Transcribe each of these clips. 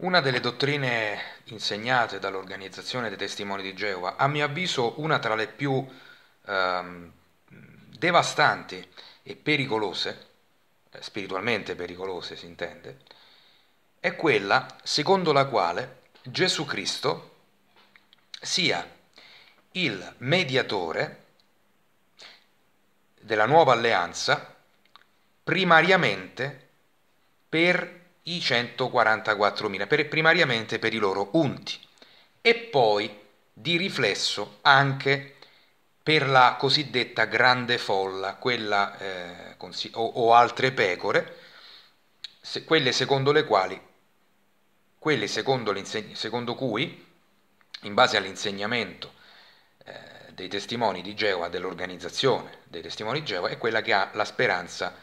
Una delle dottrine insegnate dall'organizzazione dei testimoni di Geova, a mio avviso una tra le più ehm, devastanti e pericolose, eh, spiritualmente pericolose si intende, è quella secondo la quale Gesù Cristo sia il mediatore della nuova alleanza primariamente per i 144.000, per, primariamente per i loro unti, e poi di riflesso anche per la cosiddetta grande folla, quella, eh, o, o, altre pecore, se, quelle secondo le quali, quelle secondo, secondo cui, in base all'insegnamento eh, dei testimoni di Geova, dell'organizzazione dei testimoni di Geova, è quella che ha la speranza,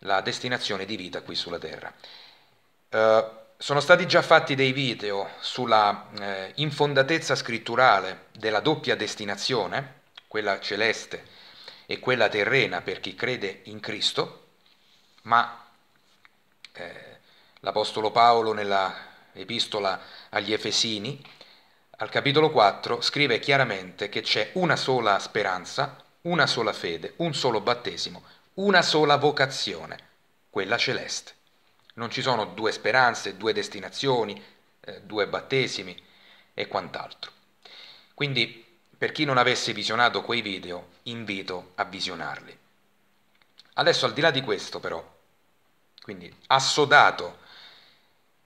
la destinazione di vita qui sulla terra. Eh, sono stati già fatti dei video sulla eh, infondatezza scritturale della doppia destinazione, quella celeste e quella terrena per chi crede in Cristo, ma eh, l'Apostolo Paolo nella epistola agli Efesini, al capitolo 4, scrive chiaramente che c'è una sola speranza, una sola fede, un solo battesimo, una sola vocazione, quella celeste. Non ci sono due speranze, due destinazioni, eh, due battesimi e quant'altro. Quindi, per chi non avesse visionato quei video, invito a visionarli. Adesso, al di là di questo, però, quindi assodato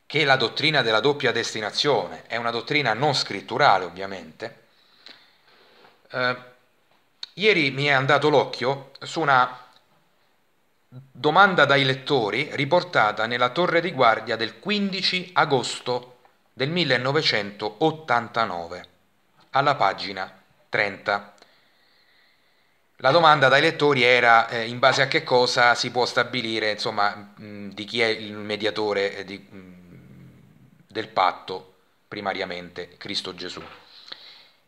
che la dottrina della doppia destinazione è una dottrina non scritturale, ovviamente, eh, ieri mi è andato l'occhio su una domanda dai lettori riportata nella torre di guardia del 15 agosto del 1989, alla pagina 30. La domanda dai lettori era eh, in base a che cosa si può stabilire insomma, mh, di chi è il mediatore eh, di, mh, del patto, primariamente Cristo Gesù.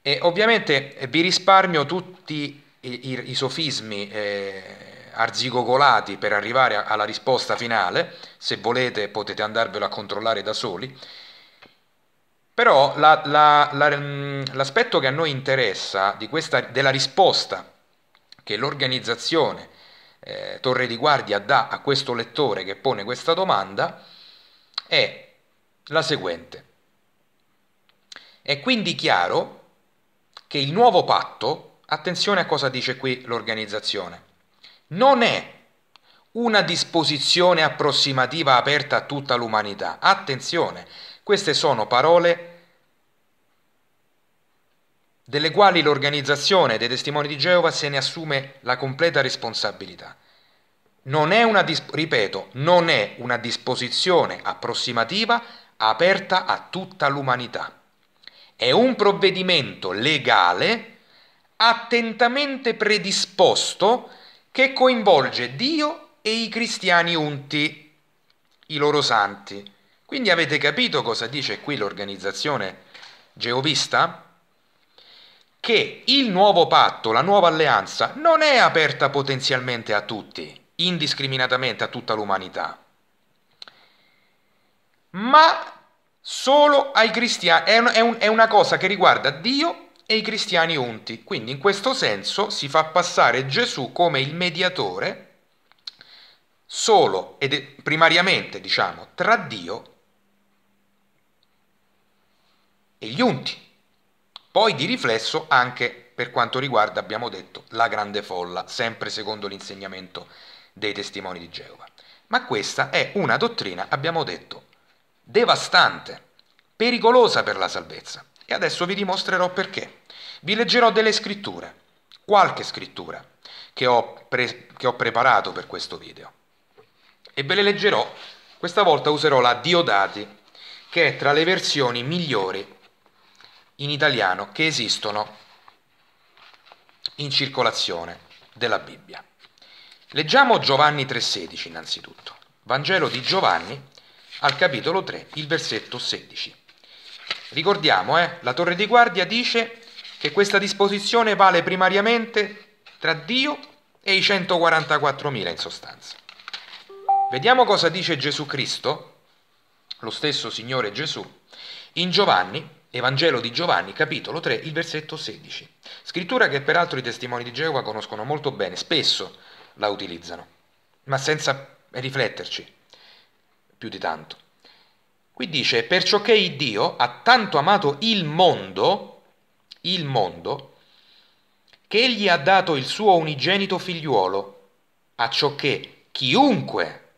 E ovviamente eh, vi risparmio tutti i, i, i sofismi eh, arzigogolati per arrivare alla risposta finale, se volete potete andarvelo a controllare da soli, però la, la, la, mm, l'aspetto che a noi interessa questa, della risposta che l'organizzazione eh, Torre di Guardia dà a questo lettore che pone questa domanda è la seguente. È quindi chiaro che il nuovo patto, attenzione a cosa dice qui l'organizzazione, non è una disposizione approssimativa aperta a tutta l'umanità. Attenzione, queste sono parole delle quali l'organizzazione dei testimoni di Geova se ne assume la completa responsabilità. Non è una, ripeto, non è una disposizione approssimativa aperta a tutta l'umanità. È un provvedimento legale attentamente predisposto che coinvolge Dio e i cristiani unti, i loro santi. Quindi avete capito cosa dice qui l'organizzazione geovista? Che il nuovo patto, la nuova alleanza, non è aperta potenzialmente a tutti, indiscriminatamente a tutta l'umanità, ma solo ai cristiani. È, un, è, un, è una cosa che riguarda Dio e i cristiani unti. Quindi in questo senso si fa passare Gesù come il mediatore solo ed primariamente, diciamo, tra Dio e gli unti. Poi di riflesso anche per quanto riguarda, abbiamo detto, la grande folla, sempre secondo l'insegnamento dei testimoni di Geova. Ma questa è una dottrina, abbiamo detto, devastante, pericolosa per la salvezza. E adesso vi dimostrerò perché. Vi leggerò delle scritture, qualche scrittura, che ho, pre- che ho preparato per questo video. E ve le leggerò, questa volta userò la Diodati, che è tra le versioni migliori in italiano che esistono in circolazione della Bibbia. Leggiamo Giovanni 3:16 innanzitutto. Vangelo di Giovanni al capitolo 3, il versetto 16. Ricordiamo, eh, la torre di guardia dice che questa disposizione vale primariamente tra Dio e i 144.000 in sostanza. Vediamo cosa dice Gesù Cristo, lo stesso Signore Gesù, in Giovanni, Evangelo di Giovanni, capitolo 3, il versetto 16. Scrittura che peraltro i testimoni di Geova conoscono molto bene, spesso la utilizzano, ma senza rifletterci più di tanto. Qui dice, perciò che Dio ha tanto amato il mondo, il mondo, che egli ha dato il suo unigenito figliuolo, a ciò che chiunque,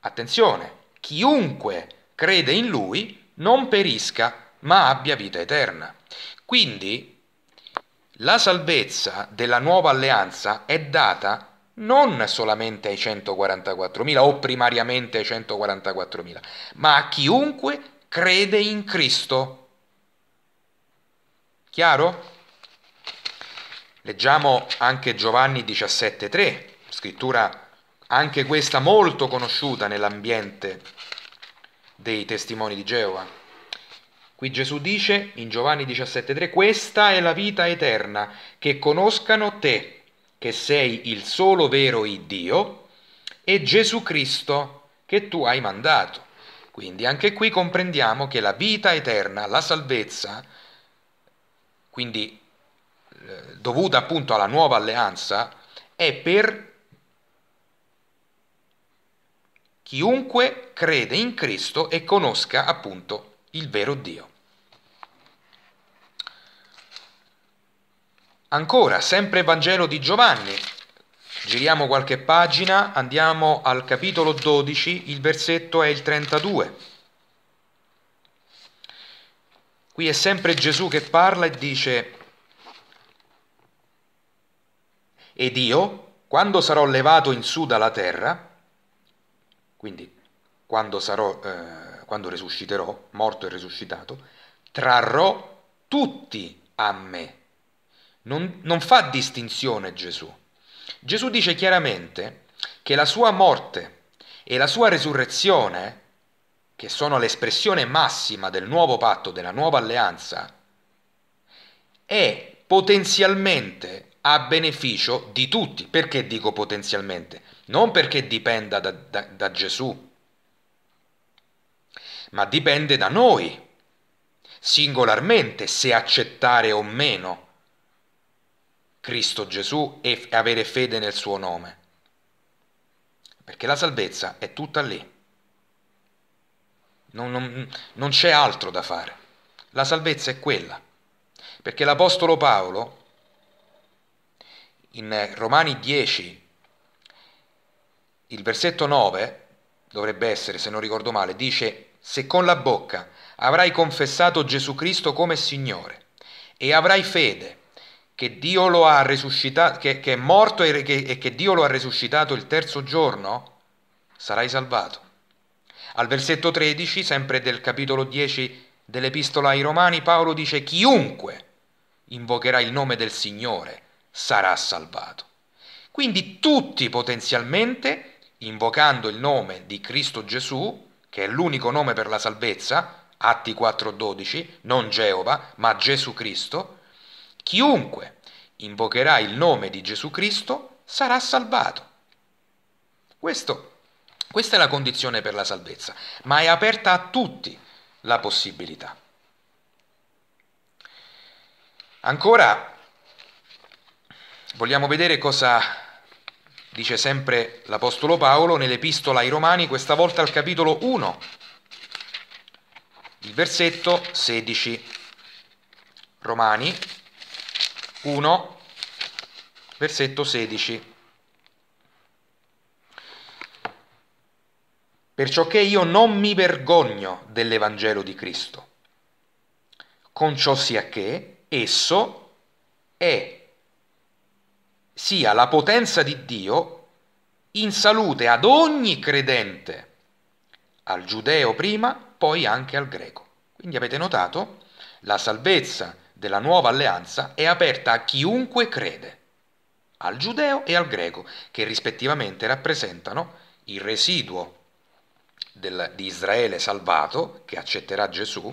attenzione, chiunque crede in lui non perisca, ma abbia vita eterna. Quindi la salvezza della nuova alleanza è data non solamente ai 144.000 o primariamente ai 144.000, ma a chiunque crede in Cristo. Chiaro? Leggiamo anche Giovanni 17.3, scrittura anche questa molto conosciuta nell'ambiente dei testimoni di Geova. Qui Gesù dice in Giovanni 17.3, questa è la vita eterna, che conoscano te, che sei il solo vero Iddio, e Gesù Cristo che tu hai mandato. Quindi anche qui comprendiamo che la vita eterna, la salvezza, quindi eh, dovuta appunto alla nuova alleanza, è per chiunque crede in Cristo e conosca appunto il vero Dio. Ancora, sempre Vangelo di Giovanni. Giriamo qualche pagina, andiamo al capitolo 12, il versetto è il 32. Qui è sempre Gesù che parla e dice, ed io, quando sarò levato in su dalla terra, quindi quando, sarò, eh, quando resusciterò, morto e risuscitato, trarrò tutti a me. Non, non fa distinzione Gesù. Gesù dice chiaramente che la sua morte e la sua resurrezione, che sono l'espressione massima del nuovo patto, della nuova alleanza, è potenzialmente a beneficio di tutti. Perché dico potenzialmente? Non perché dipenda da, da, da, Gesù, ma dipende da noi, singolarmente, se accettare o meno Cristo Gesù e avere fede nel suo nome. Perché la salvezza è tutta lì. Non, non, non c'è altro da fare. La salvezza è quella. Perché l'Apostolo Paolo, in eh, Romani 10, il versetto 9, dovrebbe essere, se non ricordo male, dice, se con la bocca avrai confessato Gesù Cristo come Signore e avrai fede che Dio lo ha risuscitato, che, che è morto e che, e che Dio lo ha risuscitato il terzo giorno, sarai salvato. Al versetto 13, sempre del capitolo 10 dell'Epistola ai Romani, Paolo dice chiunque invocherà il nome del Signore sarà salvato. Quindi tutti potenzialmente, invocando il nome di Cristo Gesù, che è l'unico nome per la salvezza, Atti 4:12, non Geova, ma Gesù Cristo, chiunque invocherà il nome di Gesù Cristo, sarà salvato. Questo, questa è la condizione per la salvezza, ma è aperta a tutti la possibilità. Ancora vogliamo vedere cosa dice sempre l'Apostolo Paolo nell'Epistola ai Romani, questa volta al capitolo 1, il versetto 16. Romani 1, versetto 16. Perciò che io non mi vergogno dell'Evangelo di Cristo, con ciò sia che esso è, sia la potenza di Dio in salute ad ogni credente, al giudeo prima, poi anche al greco. Quindi avete notato la salvezza della nuova alleanza è aperta a chiunque crede, al giudeo e al greco, che rispettivamente rappresentano il residuo del, di Israele salvato, che accetterà Gesù,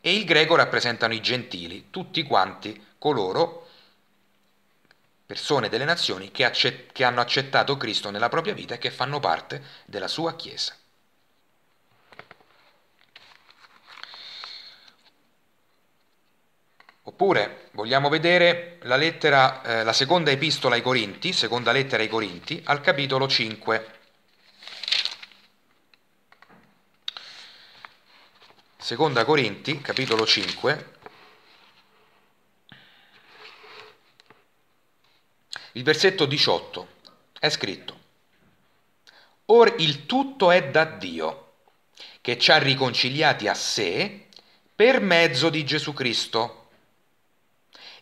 e il greco rappresentano i gentili, tutti quanti coloro, persone delle nazioni, che, accett- che hanno accettato Cristo nella propria vita e che fanno parte della sua Chiesa. Oppure vogliamo vedere la, lettera, eh, la seconda epistola ai Corinti, seconda lettera ai Corinti, al capitolo 5. Seconda Corinti, capitolo 5, il versetto 18, è scritto, Or il tutto è da Dio, che ci ha riconciliati a sé per mezzo di Gesù Cristo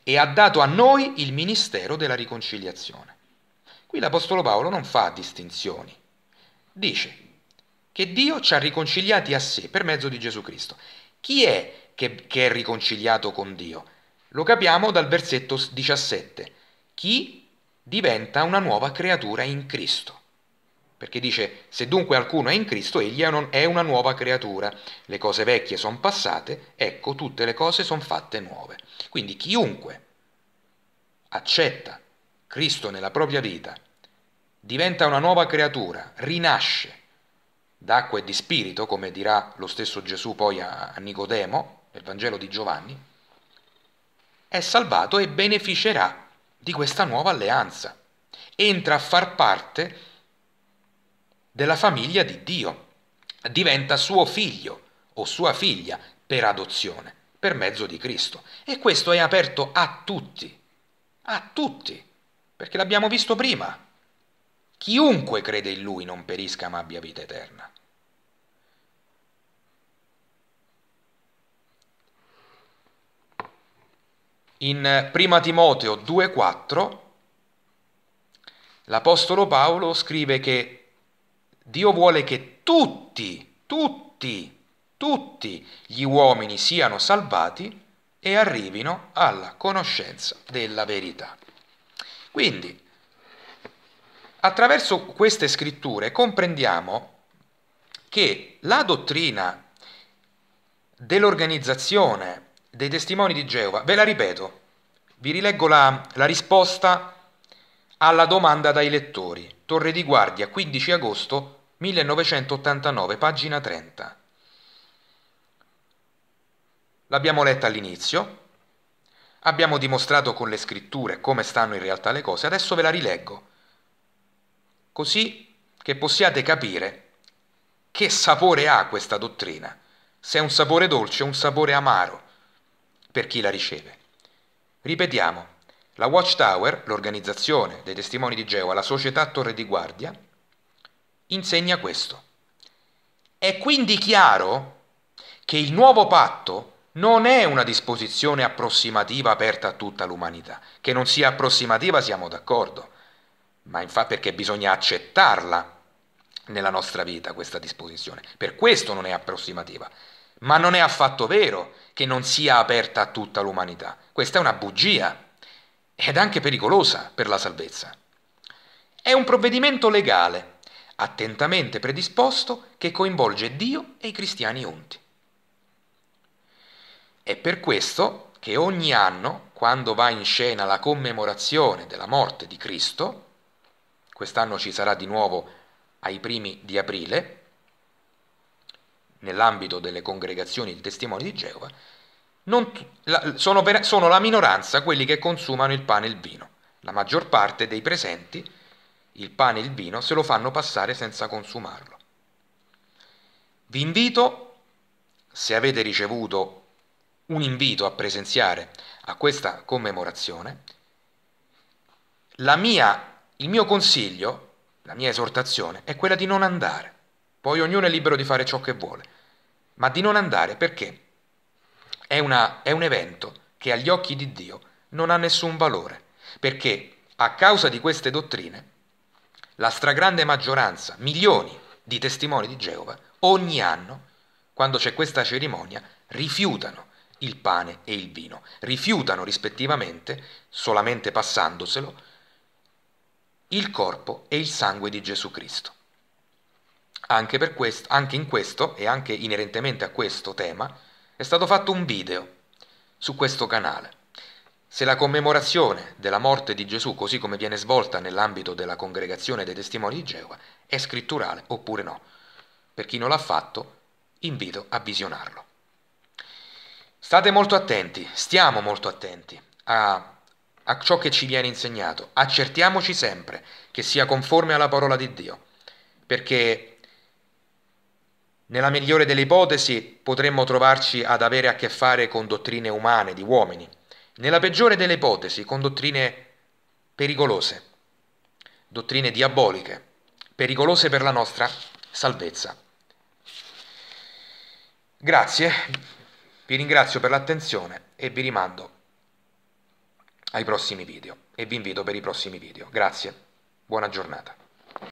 e ha dato a noi il ministero della riconciliazione. Qui l'Apostolo Paolo non fa distinzioni, dice che Dio ci ha riconciliati a sé per mezzo di Gesù Cristo. Chi è che, che è riconciliato con Dio? Lo capiamo dal versetto 17. Chi diventa una nuova creatura in Cristo perché dice se dunque alcuno è in Cristo, egli è una nuova creatura, le cose vecchie sono passate, ecco tutte le cose sono fatte nuove. Quindi chiunque accetta Cristo nella propria vita, diventa una nuova creatura, rinasce d'acqua e di spirito, come dirà lo stesso Gesù poi a Nicodemo nel Vangelo di Giovanni, è salvato e beneficerà di questa nuova alleanza. Entra a far parte della famiglia di Dio. Diventa suo figlio o sua figlia per adozione, per mezzo di Cristo. E questo è aperto a tutti, a tutti, perché l'abbiamo visto prima. Chiunque crede in Lui non perisca ma abbia vita eterna. In 1 Timoteo 2,4 l'Apostolo Paolo scrive che Dio vuole che tutti, tutti, tutti gli uomini siano salvati e arrivino alla conoscenza della verità. Quindi, attraverso queste scritture comprendiamo che la dottrina dell'organizzazione dei testimoni di Geova, ve la ripeto, vi rileggo la, la risposta alla domanda dai lettori. Torre di Guardia, 15 agosto 1989, pagina 30. L'abbiamo letta all'inizio, abbiamo dimostrato con le scritture come stanno in realtà le cose, adesso ve la rileggo, così che possiate capire che sapore ha questa dottrina, se è un sapore dolce o un sapore amaro per chi la riceve. Ripetiamo, la Watchtower, l'organizzazione dei testimoni di Geova, la società Torre di Guardia, insegna questo. È quindi chiaro che il nuovo patto non è una disposizione approssimativa aperta a tutta l'umanità. Che non sia approssimativa siamo d'accordo, ma infatti perché bisogna accettarla nella nostra vita questa disposizione. Per questo non è approssimativa. Ma non è affatto vero che non sia aperta a tutta l'umanità. Questa è una bugia ed anche pericolosa per la salvezza. È un provvedimento legale, attentamente predisposto, che coinvolge Dio e i cristiani unti. È per questo che ogni anno, quando va in scena la commemorazione della morte di Cristo, quest'anno ci sarà di nuovo ai primi di aprile, nell'ambito delle congregazioni di testimoni di Geova, t- la, sono, per, sono la minoranza quelli che consumano il pane e il vino. La maggior parte dei presenti il pane e il vino se lo fanno passare senza consumarlo. Vi invito, se avete ricevuto un invito a presenziare a questa commemorazione, mia, il mio consiglio, la mia esortazione è quella di non andare. Poi ognuno è libero di fare ciò che vuole, ma di non andare perché è, una, è un evento che agli occhi di Dio non ha nessun valore, perché a causa di queste dottrine la stragrande maggioranza, milioni di testimoni di Geova, ogni anno, quando c'è questa cerimonia, rifiutano il pane e il vino, rifiutano rispettivamente, solamente passandoselo, il corpo e il sangue di Gesù Cristo. Anche, questo, anche in questo e anche inerentemente a questo tema, è stato fatto un video su questo canale. Se la commemorazione della morte di Gesù, così come viene svolta nell'ambito della congregazione dei testimoni di Geova, è scritturale oppure no. Per chi non l'ha fatto, invito a visionarlo. State molto attenti, stiamo molto attenti a, a ciò che ci viene insegnato. Accertiamoci sempre che sia conforme alla parola di Dio, perché nella migliore delle ipotesi potremmo trovarci ad avere a che fare con dottrine umane di uomini, nella peggiore delle ipotesi con dottrine pericolose, dottrine diaboliche, pericolose per la nostra salvezza. Grazie, vi ringrazio per l'attenzione e vi rimando ai prossimi video e vi invito per i prossimi video. Grazie, buona giornata.